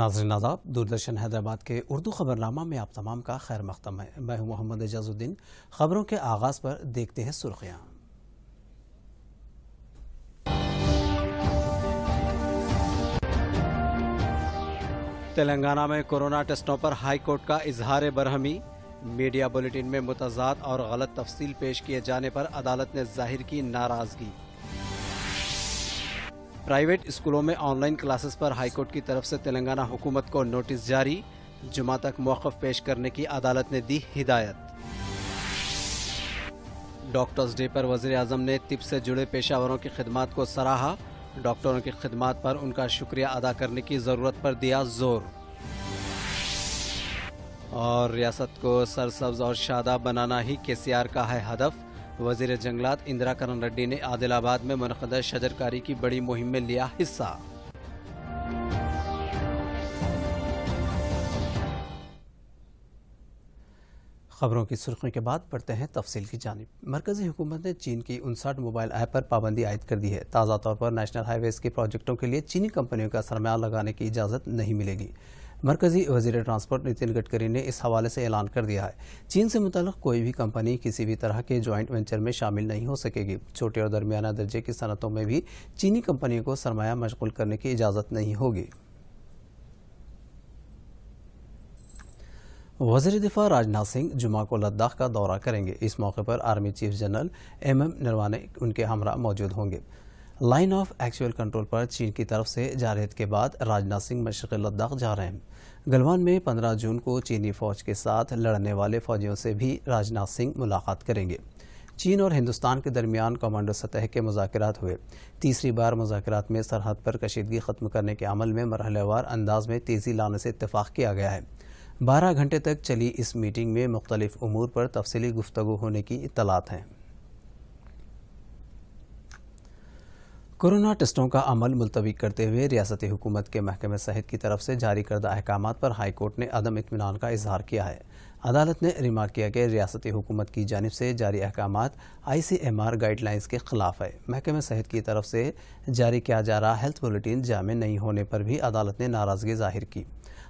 नाजर नादाब दूरदर्शन हैदराबाद के उर्दू खबरनामा में आप तमाम का खैर मकदम है मैं हूं मोहम्मद एजाजुद्दीन खबरों के आगाज़ पर देखते हैं सुर्खियाँ तेलंगाना में कोरोना टेस्टों पर हाई कोर्ट का इजहार बरहमी मीडिया बुलेटिन में मुतजाद और गलत तफसील पेश किए जाने पर अदालत ने जाहिर की नाराज़गी प्राइवेट स्कूलों में ऑनलाइन क्लासेस पर हाईकोर्ट की तरफ से तेलंगाना हुकूमत को नोटिस जारी जुमा तक मौकफ पेश करने की अदालत ने दी हिदायत डॉक्टर्स डे पर वजीर अजम ने तिब से जुड़े पेशावरों की खिदमत को सराहा डॉक्टरों की खिदमत पर उनका शुक्रिया अदा करने की ज़रूरत पर दिया जोर और रियासत को सरसब्ज और शादा बनाना ही के का है हदफ वजीर जंगलात इंदिरा करण रेड्डी ने आदिलाबाद में मनखदा शजरकारी की बड़ी मुहिम में लिया हिस्सा खबरों की सुर्खियों के बाद पढ़ते हैं तफसील की जानब मरकजी हुकूमत ने चीन की उनसठ मोबाइल ऐप पर पाबंदी आयद कर दी है ताज़ा तौर पर नेशनल हाईवेज़ के प्रोजेक्टों के लिए चीनी कंपनियों का सरमाया लगाने की इजाज़त नहीं मिलेगी मरकजी वजीर ट्रांसपोर्ट नितिन गडकरी ने इस हवाले से ऐलान कर दिया है चीन से मुतल कोई भी कंपनी किसी भी तरह के जॉइंट वेंचर में शामिल नहीं हो सकेगी छोटे और दरमियाना दर्जे की सनतों में भी चीनी कंपनियों को सरमाया मशगूल करने की इजाज़त नहीं होगी वजीर दिफा राजनाथ सिंह जुमा को लद्दाख का दौरा करेंगे इस मौके पर army chief general M M Naravane उनके हमरा मौजूद होंगे लाइन ऑफ एक्चुअल कंट्रोल पर चीन की तरफ से जारहत के बाद राजनाथ सिंह मशरक़ लद्दाख जा रहे हैं गलवान में 15 जून को चीनी फौज के साथ लड़ने वाले फौजियों से भी राजनाथ सिंह मुलाकात करेंगे चीन और हिंदुस्तान के दरमियान कमांडो सतह के मुजात हुए तीसरी बार मुजात में सरहद पर कशीदगी ख़त्म करने के अमल में मरहलेवार अंदाज में तेज़ी लाने से इतफाक़ किया गया है बारह घंटे तक चली इस मीटिंग में मुख्तलिफ अमूर पर तफसली गुफ्तु होने की इतलात हैं कोरोना टेस्टों का अमल मुलतवी करते हुए रियासती हुकूमत के महकमे सेहत की तरफ से जारी करदा अहकाम पर हाईकोर्ट ने अदम इतमान का इजहार किया है अदालत ने रिमार्क किया कि रियासती हुकूमत की जानब से जारी अहकाम I C M R guidelines के खिलाफ है महकमे सेहत की तरफ से जारी किया जा रहा हेल्थ बुलेटिन जामे नहीं होने पर भी अदालत ने नाराज़गी जाहिर की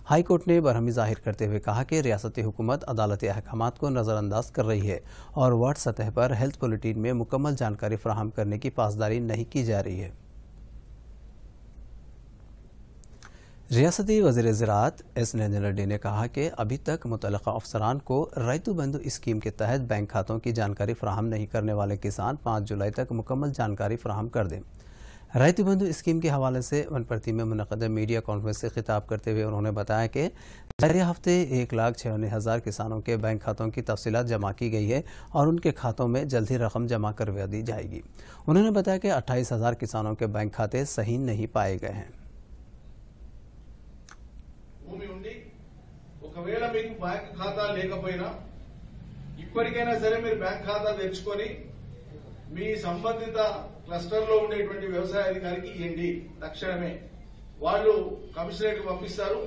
हाई कोर्ट ने बरहमी जाहिर करते हुए कहा कि रियासती हुकूमत अदालती अहकाम को नज़रअंदाज कर रही है और वार्ड सतह पर हेल्थ बुलेटिन में मुकम्मल जानकारी फ्राहम करने की पासदारी नहीं की जा रही है रियासती वजीर ज़रात एस नरेंद्र रेड्डी ने कहा कि अभी तक मुतल अफसरान को रैतु बंधु स्कीम के तहत बैंक खातों की जानकारी फ्राहम नहीं करने वाले किसान पाँच जुलाई तक मुकम्मल जानकारी फ्राहम कर दें रायती बंधु स्कीम के हवाले से वनप्रति में मुनद मीडिया कॉन्फ्रेंस से खिताब करते हुए उन्होंने बताया कि जारी हफ्ते एक लाख छियानवे हज़ार किसानों के बैंक खातों की तफसीत जमा की गई है और उनके खातों में जल्द ही रकम जमा करवा दी जाएगी उन्होंने बताया कि अट्ठाईस हज़ार किसानों के बैंक खाते सही नहीं पाए गए हैं बैंक खाता लेकिन इपड़कना सर बैंक खाता మీ సంబంధిత క్లస్టర్లో ఉండేటువంటి వ్యవసాయ అధికారికి ఇవ్వండి తక్షణమే వాళ్ళు కమిషనరేట్ పంపిస్తారు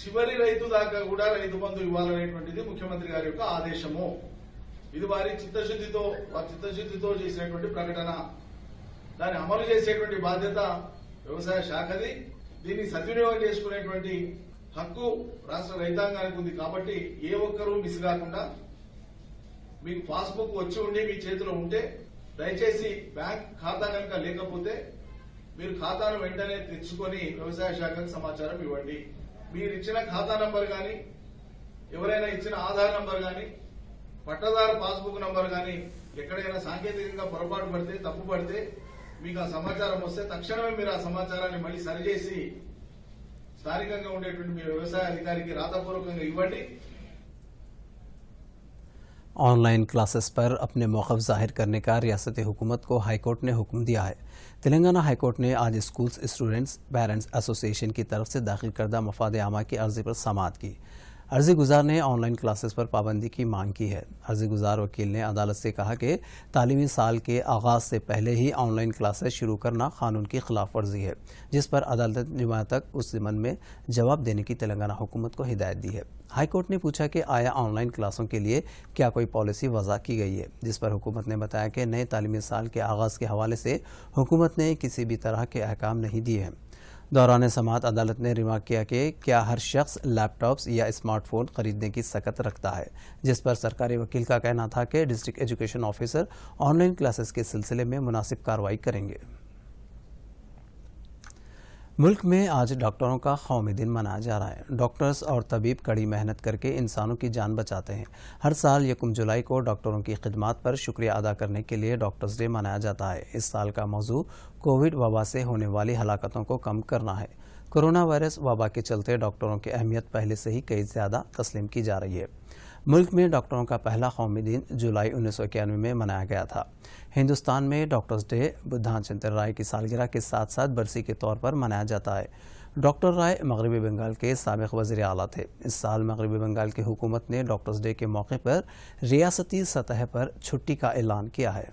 చివరి రైతు దాకా కూడా రైతు బంధు ఇవ్వాలనేటువంటిది ముఖ్యమంత్రి గారి యొక్క ఆదేశము ఇది వారి చిత్తశుద్ధితో వారి చిత్తశుద్ధితో చేసినటువంటి ప్రకటన దాన్ని అమలు చేసేటువంటి బాధ్యత వ్యవసాయ శాఖది దీన్ని సద్వినియోగం చేసుకునేటువంటి హక్కు రాష్ట్ర రైతాంగానికి ఉంది కాబట్టి ఏ ఒక్కరూ మిస్ కాకుండా మీకు పాస్బుక్ వచ్చి ఉండి మీ చేతిలో ఉంటే దయచేసి బ్యాంక్ ఖాతా కనుక లేకపోతే మీరు ఖాతాను వెంటనే తెచ్చుకొని వ్యవసాయ శాఖకు సమాచారం ఇవ్వండి మీరు ఇచ్చిన ఖాతా నంబర్ కానీ ఎవరైనా ఇచ్చిన ఆధార్ నంబర్ కానీ పట్టదారు పాస్బుక్ నంబర్ కానీ ఎక్కడైనా సాంకేతికంగా పొరపాటు పడితే తప్పు పడితే మీకు ఆ సమాచారం వస్తే తక్షణమే మీరు ఆ సమాచారాన్ని మళ్ళీ సరిచేసి స్థానికంగా ఉండేటువంటి మీ వ్యవసాయ అధికారికి రాతపూర్వకంగా ఇవ్వండి ऑनलाइन क्लासेस पर अपने मौक़ जाहिर करने का रियासत हुकूमत को हाईकोर्ट ने हुक्म दिया है तेलंगाना हाईकोर्ट ने आज स्कूल्स स्टूडेंट्स पेरेंट्स एसोसिएशन की तरफ से दाखिल करदा मफाद आमा की अर्जी पर समात की अर्जी गुजार ने ऑनलाइन क्लासेस पर पाबंदी की मांग की है अर्जी गुजार वकील ने अदालत से कहा कि तालीमी साल के आगाज से पहले ही ऑनलाइन क्लासेस शुरू करना कानून की खिलाफ वर्जी है जिस पर अदालत ने जुमा तक उस जमन में जवाब देने की तेलंगाना हुकूमत को हिदायत दी है हाईकोर्ट ने पूछा कि आया ऑनलाइन क्लासों के लिए क्या कोई पॉलिसी वजह की गई है जिस पर हुकूमत ने बताया कि नए तालीमी साल के आगाज़ के हवाले से हुकूमत ने किसी भी तरह के अहकाम नहीं दिए हैं दौरान समात अदालत ने रिमार्क किया कि क्या हर शख्स लैपटॉप्स या स्मार्टफोन खरीदने की सकत रखता है जिस पर सरकारी वकील का कहना था कि district education officer online classes के सिलसिले में मुनासिब कार्रवाई करेंगे मुल्क में आज डॉक्टरों का कौमी दिन मनाया जा रहा है डॉक्टर्स और तबीब कड़ी मेहनत करके इंसानों की जान बचाते हैं हर साल यकम जुलाई को डॉक्टरों की खिदमत पर शुक्रिया अदा करने के लिए डॉक्टर्स डे मनाया जाता है इस साल का मौजू कोविड वबा से होने वाली हलाकतों को कम करना है कोरोना वायरस वबा के चलते डॉक्टरों की अहमियत पहले से ही कई ज़्यादा तस्लीम की जा रही है मुल्क में डॉक्टरों का पहला कौमी दिन जुलाई उन्नीस सौ इक्यानवे में मनाया गया था हिंदुस्तान में डॉक्टर्स डे बुद्धान चंद्र राय की सालगिरह के साथ साथ बरसी के तौर पर मनाया जाता है डॉक्टर राय मगरबी बंगाल के सबक वजी अला थे इस साल मगरबी बंगाल की हुकूमत ने डॉक्टर्स डे के मौके पर रियासती सतह पर छुट्टी का ऐलान किया है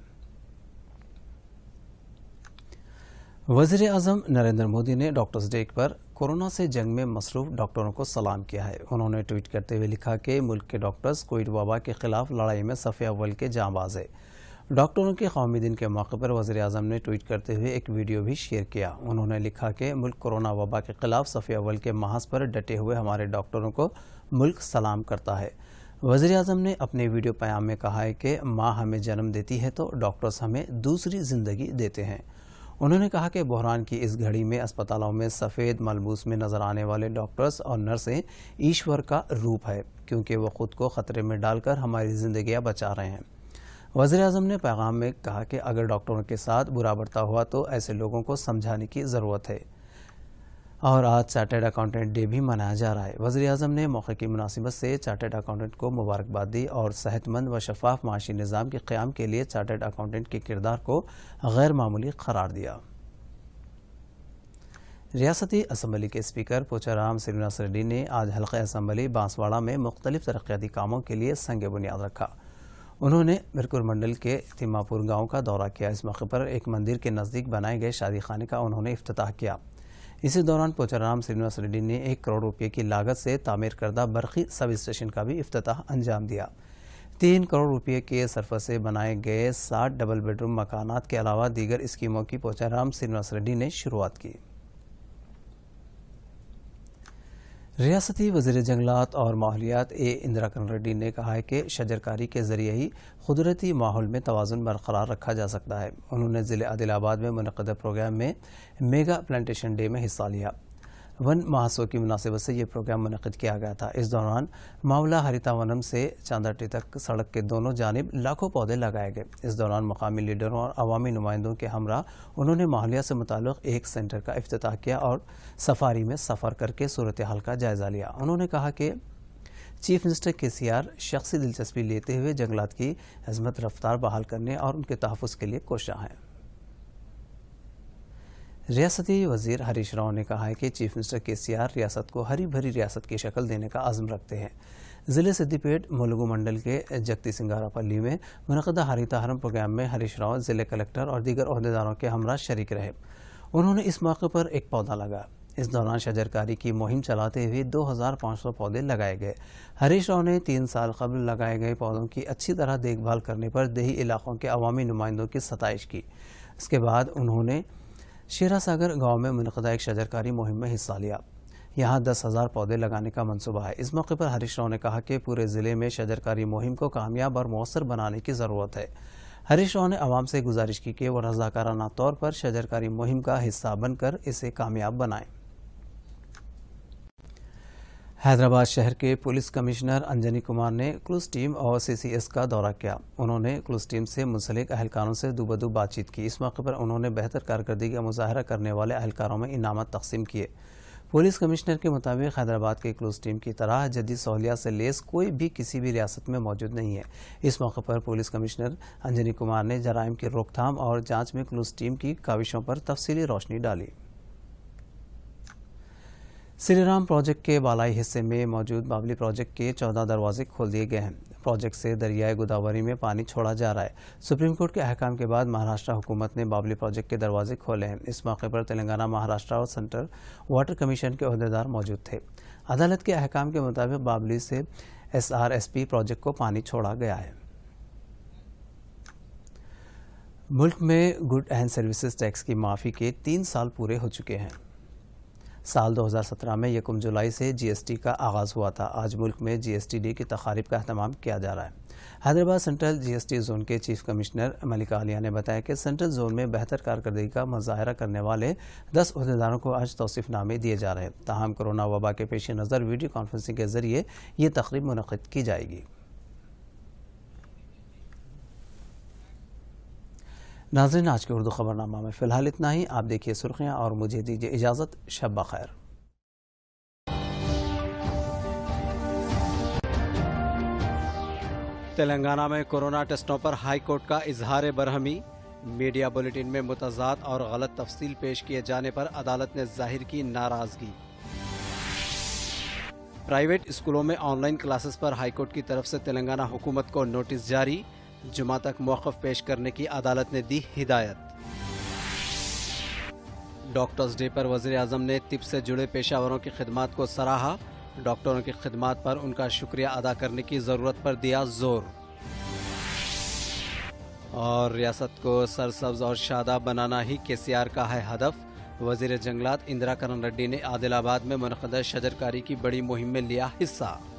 वजीर अजम नरेंद्र मोदी ने डॉक्टर्स डे पर कोरोना से जंग में मसरूफ डॉक्टरों को सलाम किया है उन्होंने ट्वीट करते हुए लिखा कि मुल्क के डॉक्टर्स कोविड वबा के खिलाफ लड़ाई में सफे अव्वल के जाँबाज़ है डॉक्टरों के कौमी दिन के मौके पर वजी अजम ने ट्वीट करते हुए एक वीडियो भी शेयर किया उन्होंने लिखा कि मुल्क कोरोना वबा के खिलाफ सफे अव्वल के महाज पर डटे हुए हमारे डॉक्टरों को मुल्क सलाम करता है वजी अजम ने अपने वीडियो प्याम में कहा है कि माँ हमें जन्म देती है तो डॉक्टर्स हमें दूसरी ज़िंदगी देते हैं उन्होंने कहा कि बहरान की इस घड़ी में अस्पतालों में सफ़ेद मलबूस में नज़र आने वाले डॉक्टर्स और नर्सें ईश्वर का रूप है क्योंकि वह ख़ुद को ख़तरे में डालकर हमारी जिंदगियां बचा रहे हैं वज़ी अजम ने पैगाम में कहा कि अगर डॉक्टरों के साथ बुरा बढ़ता हुआ तो ऐसे लोगों को समझाने की ज़रूरत है और आज चार्टेड अकाउंटेंट डे भी मनाया जा रहा है वजी अजम ने मौके की मुनासिबत से चार्टेड अकाउंटेंट को मुबारकबाद दी और सेहतमंद व शफाफ माशी निज़ाम के क़्याम के लिए चार्टेड अकाउंटेंट के किरदार को गैर मामूली करार दिया रियासती असम्बली के स्पीकर पोचाराम श्रीनिवास रेड्डी ने आज हल्के असम्बली बांसवाड़ा में मुख्तलिफ तरक्याती कामों के लिए संग बुनियाद रखा उन्होंने मिरकुर मंडल के तिमापुर गांव का दौरा किया इस मौके पर एक मंदिर के नज़दीक बनाए गए शादी खाने का उन्होंने अफ्ताह किया इसी दौरान पोचाराम श्रीनिवास रेड्डी ने एक करोड़ रुपये की लागत से तामीर करदा बरखी सब स्टेशन का भी अफ्ताह अंजाम दिया तीन करोड़ रुपये के सरफर से बनाए गए सात डबल बेडरूम मकानात के अलावा दीगर स्कीमों की पोचाराम श्रीनिवास रेड्डी ने शुरुआत की रियासती वजीर जंगलात और माहौलियात ए इंदिरा करण रेड्डी ने कहा है कि शजरकारी के ज़रिए ही कुदरती माहौल में तोज़ुन बरकरार रखा जा सकता है उन्होंने ज़िले आदिलाबाद में मनदा प्रोग्राम में मेगा प्लानेशन डे में हिस्सा लिया वन महासव की मुनासिबत से ये प्रोग्राम मनद किया गया था इस दौरान मावला हरितावनम से चांदाटी तक सड़क के दोनों जानब लाखों पौधे लगाए गए इस दौरान मकामी लीडरों और अवामी नुमाइंदों के हमरा उन्होंने माहौलिया से मुतल एक सेंटर का अफ्ताह किया और सफारी में सफ़र करके सूरत हाल का जायज़ा लिया उन्होंने कहा कि चीफ मिनिस्टर के सी आर शख्सी दिलचस्पी लेते हुए जंगलात की हजमत रफ्तार बहाल करने और उनके तहफ़ के लिए कोशाँ हैं रियासती वजीर हरीश राव ने कहा है कि चीफ मिनिस्टर के सी आर रियासत को हरी भरी रियासत की शक्ल देने का आज़म रखते हैं ज़िले सिद्दीपेट मुलगू मंडल के जगती सिंगारापल्ली में मुनदा हरी तहरम प्रोग्राम में हरीश राव ज़िले कलेक्टर और दीगर अहदेदारों के हमरा शरीक रहे उन्होंने इस मौके पर एक पौधा लगाया इस दौरान शजरकारी की मुहिम चलाते हुए 2,500 पौधे लगाए गए हरीश राव ने तीन साल कबल लगाए गए पौधों की अच्छी तरह देखभाल करने पर देही इलाकों के अवामी नुमाइंदों की सतश की इसके बाद उन्होंने शेरा सागर गाँव में मनदा एक शजरकारी मुहिम में हिस्सा लिया यहाँ दस हज़ार पौधे लगाने का मनसूबा है इस मौके पर हरीश राव ने कहा कि पूरे ज़िले में शजरकारी मुहिम को कामयाब और मौसर बनाने की ज़रूरत है हरीश राव ने आवाम से गुजारिश की कि वह रजाकाराना तौर पर शजरकारी मुहिम का हिस्सा बनकर इसे कामयाब बनाएं हैदराबाद शहर के पुलिस कमिश्नर अंजनी कुमार ने क्लूज टीम और सीसीएस का दौरा किया उन्होंने क्लूज टीम से मुंसलिक अहलकारों से दुबदू बातचीत की इस मौके पर उन्होंने बेहतर कारकर्दगी का मुजाहरा करने वाले अहलकारों में इनामत तकसीम किए पुलिस कमिश्नर के मुताबिक हैदराबाद के क्लोज टीम की तरह जदी सहूलियात से लेस कोई भी किसी भी रियासत में मौजूद नहीं है इस मौके पर पुलिस कमिश्नर अंजनी कुमार ने जराइम की रोकथाम और जाँच में क्लूस टीम की काविशों पर तफसली रोशनी डाली श्रीराम प्रोजेक्ट के बालाई हिस्से में मौजूद बाबली प्रोजेक्ट के चौदह दरवाजे खोल दिए गए हैं प्रोजेक्ट से दरियाए गोदावरी में पानी छोड़ा जा रहा है सुप्रीम कोर्ट के अहकाम के बाद महाराष्ट्र हुकूमत ने बाबली प्रोजेक्ट के दरवाजे खोले हैं इस मौके पर तेलंगाना महाराष्ट्र और सेंट्रल वाटर कमीशन के अहदेदार मौजूद थे अदालत के अहकाम के मुताबिक बाबली से पी प्रोजेक्ट को पानी छोड़ा गया है मुल्क में गुड एंड सर्विसेज टैक्स की माफ़ी के तीन साल पूरे हो चुके हैं साल 2017 में यकम जुलाई से जीएसटी का आगाज़ हुआ था आज मुल्क में जीएसटी डे की तकारीब का अहतमाम किया जा रहा है हैदराबाद सेंट्रल जीएसटी जोन के चीफ कमिश्नर मलिका आलिया ने बताया कि सेंट्रल जोन में बेहतर कारकर्दगी का मुजाहरा करने वाले दस अहदेदारों को आज तोसीफ़नामे दिए जा रहे हैं तहम कोरोना वबा के पेश नज़र वीडियो कॉन्फ्रेंसिंग के जरिए ये तकरीब मनद की जाएगी नाजरन आज के उर्दू खबरनामा में फ़िलहाल इतना ही आप देखिए सुर्खियाँ और मुझे दीजिए इजाज़त शब खैर तेलंगाना में कोरोना टेस्टों पर हाई कोर्ट का इजहार बरहमी मीडिया बुलेटिन में मुतजाद और गलत तफसील पेश किए जाने पर अदालत ने जाहिर की नाराजगी प्राइवेट स्कूलों में ऑनलाइन क्लासेस पर हाईकोर्ट की तरफ से तेलंगाना हुकूमत को नोटिस जारी जुमा तक मौकफ पेश करने की अदालत ने दी हिदायत डॉक्टर्स डे पर वजीर अजम ने तिब से जुड़े पेशावरों की खदमात को सराहा डॉक्टरों की खिदमत पर उनका शुक्रिया अदा करने की ज़रूरत पर दिया जोर और रियासत को सरसब्ज और शादा बनाना ही के सी आर का है हदफ वजीर जंगलात इंदिरा करण रेड्डी ने आदिलाबाद में मनदा शजरकारी की बड़ी मुहिम में लिया हिस्सा